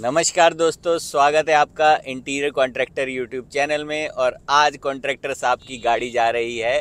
नमस्कार दोस्तों स्वागत है आपका इंटीरियर कॉन्ट्रैक्टर यूट्यूब चैनल में और आज कॉन्ट्रैक्टर साहब की गाड़ी जा रही है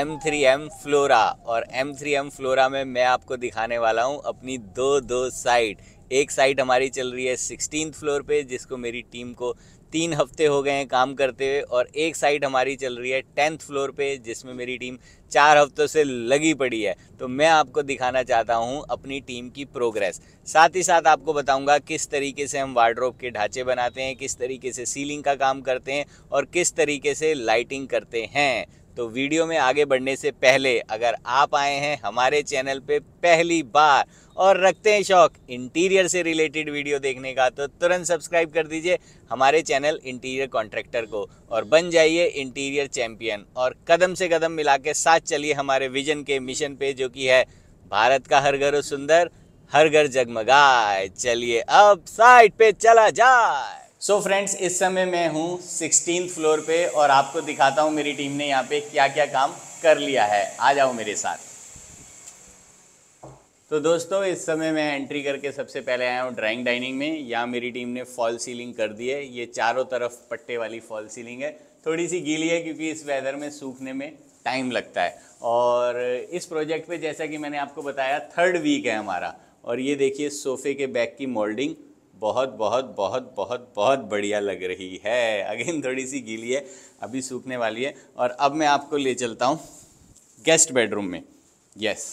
एम थ्री एम फ्लोरा और एम थ्री एम फ्लोरा में मैं आपको दिखाने वाला हूं अपनी दो दो साइट एक साइट हमारी चल रही है सिक्सटीन फ्लोर पे जिसको मेरी टीम को तीन हफ्ते हो गए हैं काम करते हुए और एक साइट हमारी चल रही है टेंथ फ्लोर पे जिसमें मेरी टीम चार हफ्तों से लगी पड़ी है तो मैं आपको दिखाना चाहता हूं अपनी टीम की प्रोग्रेस साथ ही साथ आपको बताऊंगा किस तरीके से हम वार्ड्रोब के ढांचे बनाते हैं किस तरीके से सीलिंग का काम करते हैं और किस तरीके से लाइटिंग करते हैं तो वीडियो में आगे बढ़ने से पहले अगर आप आए हैं हमारे चैनल पे पहली बार और रखते हैं शौक इंटीरियर से रिलेटेड वीडियो देखने का तो तुरंत सब्सक्राइब कर दीजिए हमारे चैनल इंटीरियर कॉन्ट्रैक्टर को और बन जाइए इंटीरियर चैंपियन और कदम से कदम मिला के साथ चलिए हमारे विजन के मिशन पे जो कि है भारत का हर घर सुंदर हर घर जगमगाए चलिए अब साइड पे चला जाए सो so फ्रेंड्स इस समय मैं हूँ सिक्सटीन फ्लोर पे और आपको दिखाता हूँ मेरी टीम ने यहाँ पे क्या क्या काम कर लिया है आ जाओ मेरे साथ तो दोस्तों इस समय मैं एंट्री करके सबसे पहले आया हूँ ड्राइंग डाइनिंग में यहाँ मेरी टीम ने फॉल सीलिंग कर दी है ये चारों तरफ पट्टे वाली फॉल सीलिंग है थोड़ी सी गीली है क्योंकि इस वेदर में सूखने में टाइम लगता है और इस प्रोजेक्ट पे जैसा कि मैंने आपको बताया थर्ड वीक है हमारा और ये देखिए सोफे के बैक की मोल्डिंग बहुत बहुत बहुत बहुत बहुत बढ़िया लग रही है अगेन थोड़ी सी गीली है अभी सूखने वाली है और अब मैं आपको ले चलता हूँ गेस्ट बेडरूम में यस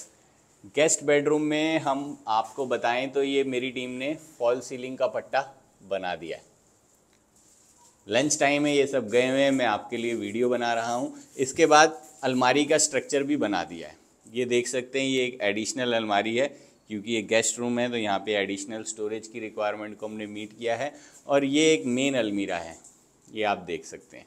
गेस्ट बेडरूम में हम आपको बताएं तो ये मेरी टीम ने फॉल सीलिंग का पट्टा बना दिया है लंच टाइम है ये सब गए हुए हैं मैं आपके लिए वीडियो बना रहा हूँ इसके बाद अलमारी का स्ट्रक्चर भी बना दिया है ये देख सकते हैं ये एक एडिशनल अलमारी है क्योंकि ये गेस्ट रूम है तो यहाँ पे एडिशनल स्टोरेज की रिक्वायरमेंट को हमने मीट किया है और ये एक मेन अलमीरा है ये आप देख सकते हैं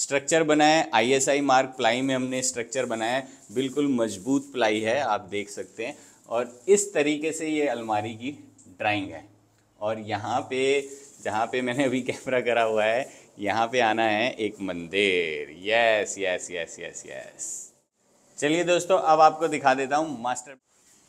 स्ट्रक्चर बनाया आई मार्क प्लाई में हमने स्ट्रक्चर बनाया है बिल्कुल मजबूत प्लाई है आप देख सकते हैं और इस तरीके से ये अलमारी की ड्राइंग है और यहाँ पे जहाँ पे मैंने अभी कैमरा करा हुआ है यहाँ पे आना है एक मंदिर yes yes yes yes yes चलिए दोस्तों अब आपको दिखा देता हूँ मास्टर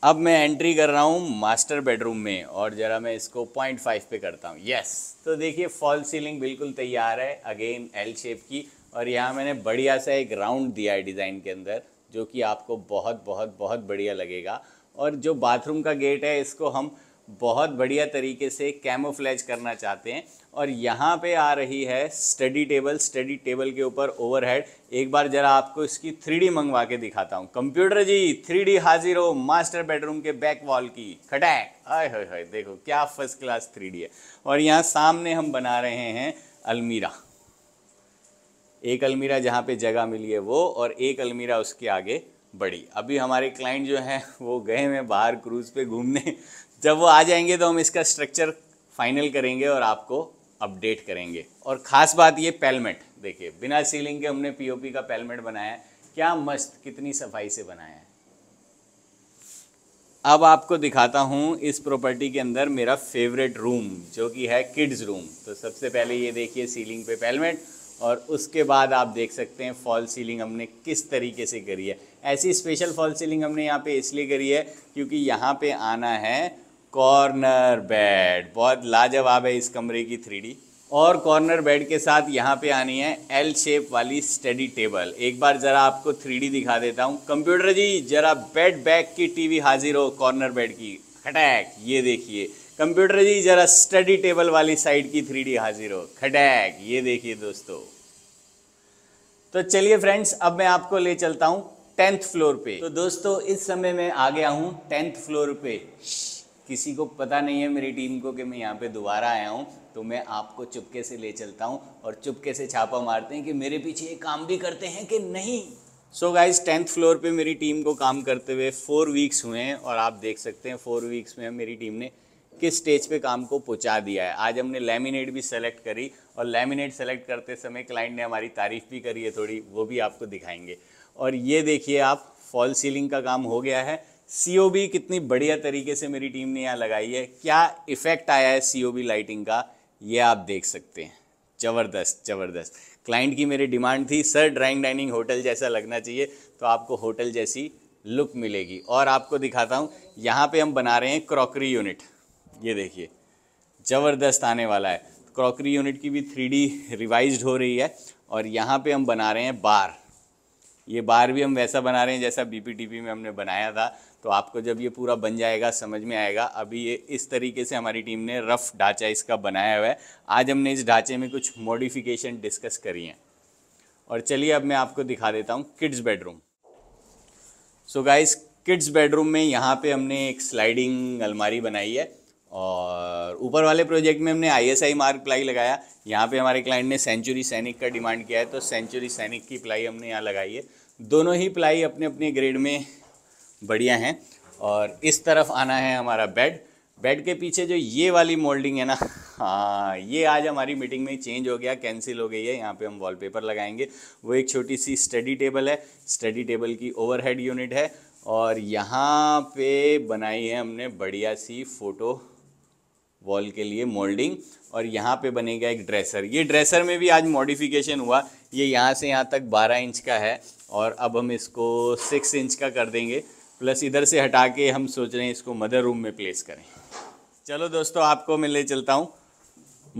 अब मैं एंट्री कर रहा हूँ मास्टर बेडरूम में और ज़रा मैं इसको पॉइंट फाइव पे करता हूँ यस तो देखिए फॉल सीलिंग बिल्कुल तैयार है अगेन एल शेप की और यहाँ मैंने बढ़िया सा एक राउंड दिया है डिज़ाइन के अंदर जो कि आपको बहुत बहुत बहुत बढ़िया लगेगा और जो बाथरूम का गेट है इसको हम बहुत बढ़िया तरीके से कैमोफ्लेज करना चाहते हैं और यहाँ पे आ रही है स्टडी टेबल स्टडी टेबल के ऊपर ओवरहेड एक बार ज़रा आपको इसकी थ्री मंगवा के दिखाता हूँ कंप्यूटर जी थ्री हाजिर हो मास्टर बेडरूम के बैक वॉल की खटैक आय हाय हाय देखो क्या फर्स्ट क्लास थ्री है और यहाँ सामने हम बना रहे हैं अलमीरा एक अलमीरा जहाँ पे जगह मिली है वो और एक अलमीरा उसके आगे बड़ी अभी हमारे क्लाइंट जो हैं वो गए हैं बाहर क्रूज़ पे घूमने जब वो आ जाएंगे तो हम इसका स्ट्रक्चर फाइनल करेंगे और आपको अपडेट करेंगे और ख़ास बात ये पैलमेट देखिए बिना सीलिंग के हमने पीओपी का पैलमेट बनाया है क्या मस्त कितनी सफाई से बनाया है अब आपको दिखाता हूँ इस प्रॉपर्टी के अंदर मेरा फेवरेट रूम जो कि है किड्स रूम तो सबसे पहले ये देखिए सीलिंग पे पैलमेट और उसके बाद आप देख सकते हैं फॉल सीलिंग हमने किस तरीके से करी है ऐसी स्पेशल फॉल सीलिंग हमने यहाँ पे इसलिए करी है क्योंकि यहाँ पे आना है कॉर्नर बेड बहुत लाजवाब है इस कमरे की थ्री और कॉर्नर बेड के साथ यहाँ पे आनी है एल शेप वाली स्टडी टेबल एक बार ज़रा आपको थ्री दिखा देता हूँ कंप्यूटर जी ज़रा बेड बैक की टीवी हाजिर हो कॉर्नर बेड की खटैक ये देखिए कंप्यूटर जी ज़रा स्टडी टेबल वाली साइड की थ्री हाजिर हो खटैक ये देखिए दोस्तों तो चलिए फ्रेंड्स अब मैं आपको ले चलता हूँ टेंथ फ्लोर पे तो दोस्तों इस समय मैं आ गया हूँ टेंथ फ्लोर पे किसी को पता नहीं है मेरी टीम को कि मैं यहाँ पे दोबारा आया हूँ तो मैं आपको चुपके से ले चलता हूँ और चुपके से छापा मारते हैं कि मेरे पीछे ये काम भी करते हैं कि नहीं सो गाइज टेंथ फ्लोर पे मेरी टीम को काम करते हुए फोर वीक्स हुए हैं और आप देख सकते हैं फोर वीक्स में मेरी टीम ने किस स्टेज पे काम को पहुंचा दिया है आज हमने लेमिनेट भी सेलेक्ट करी और लेमिनेट सेलेक्ट करते समय क्लाइंट ने हमारी तारीफ़ भी करी है थोड़ी वो भी आपको दिखाएंगे और ये देखिए आप फॉल सीलिंग का काम हो गया है सी कितनी बढ़िया तरीके से मेरी टीम ने यहाँ लगाई है क्या इफ़ेक्ट आया है सी लाइटिंग का ये आप देख सकते हैं ज़बरदस्त ज़बरदस्त क्लाइंट की मेरी डिमांड थी सर ड्राइंग डाइनिंग होटल जैसा लगना चाहिए तो आपको होटल जैसी लुक मिलेगी और आपको दिखाता हूँ यहाँ पे हम बना रहे हैं क्रॉकरी यूनिट ये देखिए ज़बरदस्त आने वाला है क्रॉकरी यूनिट की भी थ्री रिवाइज हो रही है और यहाँ पर हम बना रहे हैं बार ये बार भी हम वैसा बना रहे हैं जैसा बी में हमने बनाया था तो आपको जब ये पूरा बन जाएगा समझ में आएगा अभी ये इस तरीके से हमारी टीम ने रफ़ ढांचा इसका बनाया हुआ है आज हमने इस ढांचे में कुछ मॉडिफिकेशन डिस्कस करी हैं और चलिए अब मैं आपको दिखा देता हूँ kids bedroom so guys kids bedroom में यहाँ पे हमने एक स्लाइडिंग अलमारी बनाई है और ऊपर वाले प्रोजेक्ट में हमने I S I mark ply लगाया यहाँ पे हमारे क्लाइंट ने सेंचुरी सैनिक का डिमांड किया है तो सेंचुरी सैनिक की प्लाई हमने यहाँ लगाई है दोनों ही प्लाई अपने अपने ग्रेड में बढ़िया हैं और इस तरफ आना है हमारा बेड बेड के पीछे जो ये वाली मोल्डिंग है ना हाँ ये आज हमारी मीटिंग में चेंज हो गया कैंसिल हो गई है यहाँ पे हम वॉलपेपर लगाएंगे वो एक छोटी सी स्टडी टेबल है स्टडी टेबल की ओवरहेड यूनिट है और यहाँ पे बनाई है हमने बढ़िया सी फ़ोटो वॉल के लिए मोल्डिंग और यहाँ पे बनेगा एक ड्रेसर ये ड्रेसर में भी आज मॉडिफिकेशन हुआ ये यहाँ से यहाँ तक 12 इंच का है और अब हम इसको 6 इंच का कर देंगे प्लस इधर से हटा के हम सोच रहे हैं इसको मदर रूम में प्लेस करें चलो दोस्तों आपको मैं ले चलता हूँ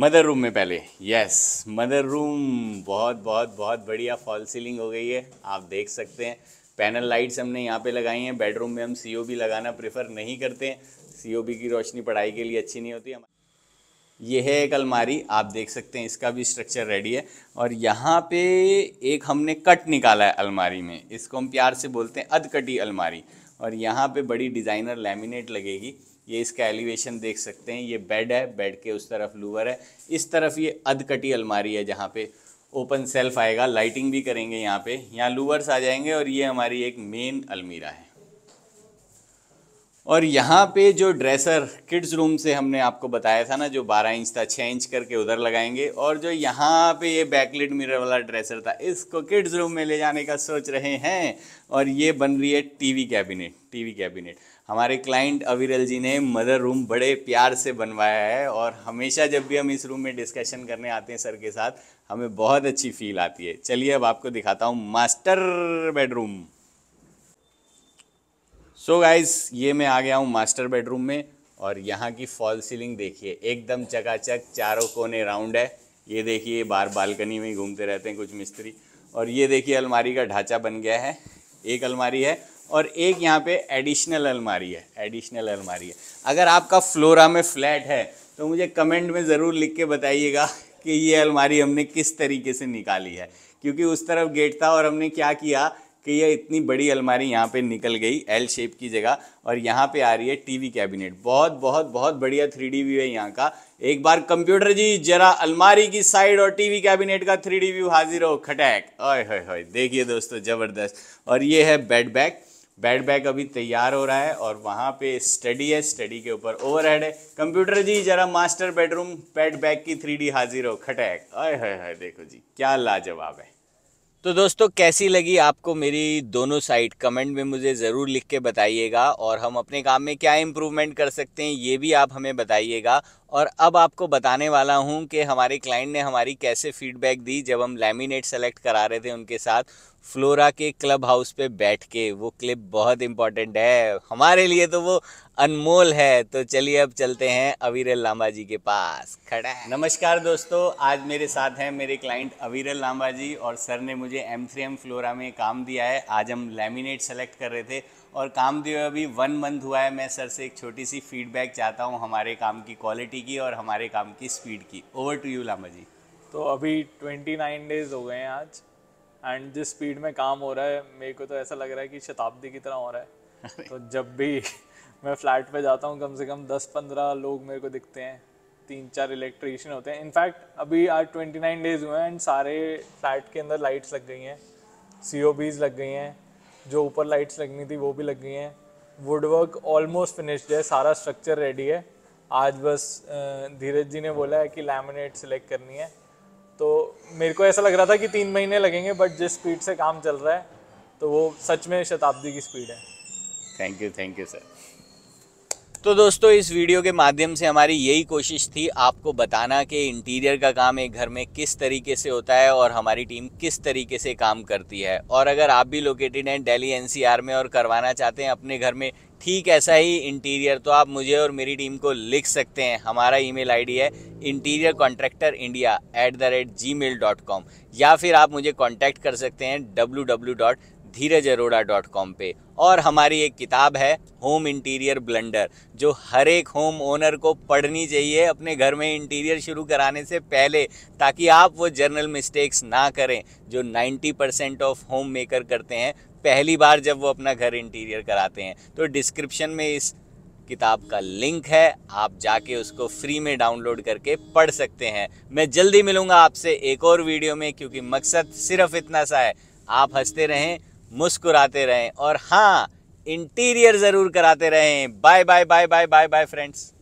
मदर रूम में पहले यस मदर रूम बहुत बहुत बहुत बढ़िया फॉल सीलिंग हो गई है आप देख सकते हैं पैनल लाइट्स हमने यहाँ पे लगाई हैं बेडरूम में हम सीओबी लगाना प्रेफर नहीं करते हैं सीओबी की रोशनी पढ़ाई के लिए अच्छी नहीं होती हमारी ये है एक अलमारी आप देख सकते हैं इसका भी स्ट्रक्चर रेडी है और यहाँ पे एक हमने कट निकाला है अलमारी में इसको हम प्यार से बोलते हैं अधकटी अलमारी और यहाँ पे बड़ी डिज़ाइनर लैमिनेट लगेगी ये इसका एलिवेशन देख सकते हैं ये बेड है बेड के उस तरफ लूवर है इस तरफ ये अधकटी अलमारी है जहाँ पे ओपन सेल्फ आएगा लाइटिंग भी करेंगे यहाँ पे यहाँ लूवर्स आ जाएंगे और ये हमारी एक मेन अलमीरा है और यहाँ पे जो ड्रेसर किड्स रूम से हमने आपको बताया था ना जो 12 इंच था 6 इंच करके उधर लगाएंगे और जो यहाँ पे ये बैकलिट मिरर वाला ड्रेसर था इसको किड्स रूम में ले जाने का सोच रहे हैं और ये बन रही है टीवी कैबिनेट टीवी कैबिनेट हमारे क्लाइंट अविरल जी ने मदर रूम बड़े प्यार से बनवाया है और हमेशा जब भी हम इस रूम में डिस्कशन करने आते हैं सर के साथ हमें बहुत अच्छी फील आती है चलिए अब आपको दिखाता हूँ master bedroom so so guys ये मैं आ गया हूँ मास्टर बेडरूम में और यहाँ की फॉल सीलिंग देखिए एकदम चकाचक चारों कोने राउंड है ये देखिए बाहर बालकनी में घूमते रहते हैं कुछ मिस्त्री और ये देखिए अलमारी का ढांचा बन गया है एक अलमारी है और एक यहाँ पे एडिशनल अलमारी है एडिशनल अलमारी है अगर आपका फ्लोरा में फ्लैट है तो मुझे कमेंट में ज़रूर लिख के बताइएगा कि ये अलमारी हमने किस तरीके से निकाली है क्योंकि उस तरफ गेट था और हमने क्या किया कि ये इतनी बड़ी अलमारी यहाँ पे निकल गई एल शेप की जगह और यहाँ पे आ रही है टीवी कैबिनेट बहुत बहुत बहुत बढ़िया थ्री डी व्यू है यहाँ का एक बार कंप्यूटर जी जरा अलमारी की साइड और टीवी कैबिनेट का थ्री डी व्यू हाजिर हो खटैक ओए देखिए दोस्तों ज़बरदस्त और ये है बेड बैग बेड बैग अभी तैयार हो रहा है और वहाँ पे स्टडी है स्टडी के ऊपर ओवरहेड है कंप्यूटर जी जरा मास्टर बेडरूम बेड बैग की थ्री हाजिर हो खटैक ओए देखो जी क्या लाजवाब है तो दोस्तों कैसी लगी आपको मेरी दोनों साइड कमेंट में मुझे ज़रूर लिख के बताइएगा और हम अपने काम में क्या इम्प्रूवमेंट कर सकते हैं ये भी आप हमें बताइएगा और अब आपको बताने वाला हूँ कि हमारे क्लाइंट ने हमारी कैसे फीडबैक दी जब हम लैमिनेट सेलेक्ट करा रहे थे उनके साथ फ्लोरा के क्लब हाउस पे बैठ के वो क्लिप बहुत इम्पॉर्टेंट है हमारे लिए तो वो अनमोल है तो चलिए अब चलते हैं अवीरल लांबा जी के पास खड़ा है नमस्कार दोस्तों आज मेरे साथ हैं मेरे क्लाइंट अवीरल लांबा जी और सर ने मुझे एम थ्री एम फ्लोरा में काम दिया है आज हम लैमिनेट सेलेक्ट कर रहे थे और काम दिया अभी वन मंथ हुआ है मैं सर से एक छोटी सी फीडबैक चाहता हूँ हमारे काम की क्वालिटी की और हमारे काम की स्पीड की over to you Lama ji तो अभी ट्वेंटी नाइन डेज हो गए हैं आज एंड जिस स्पीड में काम हो रहा है मेरे को तो ऐसा लग रहा है कि शताब्दी की तरह हो रहा है तो जब भी मैं फ्लैट पे जाता हूँ कम से कम दस पंद्रह लोग मेरे को दिखते हैं तीन चार इलेक्ट्रीशियन होते हैं इनफैक्ट अभी आज ट्वेंटी नाइन डेज हुए हैं एंड सारे फ्लैट के अंदर लाइट्स लग गई हैं सी लग गई हैं जो ऊपर लाइट्स लगनी थी वो भी लग गई हैं वुड वर्क ऑलमोस्ट फिनिश्ड है सारा स्ट्रक्चर रेडी है आज बस धीरज जी ने बोला है कि लैमिनेट सिलेक्ट करनी है तो मेरे को ऐसा लग रहा था कि तीन महीने लगेंगे बट जिस स्पीड से काम चल रहा है तो वो सच में शताब्दी की स्पीड है thank you thank you sir तो दोस्तों इस वीडियो के माध्यम से हमारी यही कोशिश थी आपको बताना कि इंटीरियर का काम एक घर में किस तरीके से होता है और हमारी टीम किस तरीके से काम करती है और अगर आप भी लोकेटेड हैं दिल्ली एनसीआर में और करवाना चाहते हैं अपने घर में ठीक ऐसा ही इंटीरियर तो आप मुझे और मेरी टीम को लिख सकते हैं हमारा ईमेल आईडी है interior contractor India at the rate G mail dot com या फिर आप मुझे कॉन्टैक्ट कर सकते हैं W W dot Dheeraj Arora dot com पर और हमारी एक किताब है होम इंटीरियर ब्लेंडर जो हर एक होम ओनर को पढ़नी चाहिए अपने घर में इंटीरियर शुरू कराने से पहले ताकि आप वो जर्नल मिस्टेक्स ना करें जो 90 परसेंट ऑफ होम मेकर करते हैं पहली बार जब वो अपना घर इंटीरियर कराते हैं तो डिस्क्रिप्शन में इस किताब का लिंक है आप जाके उसको फ्री में डाउनलोड करके पढ़ सकते हैं मैं जल्दी मिलूंगा आपसे एक और वीडियो में क्योंकि मकसद सिर्फ इतना सा है आप हंसते रहें मुस्कुराते रहें और हाँ इंटीरियर ज़रूर कराते रहें bye bye bye bye bye bye friends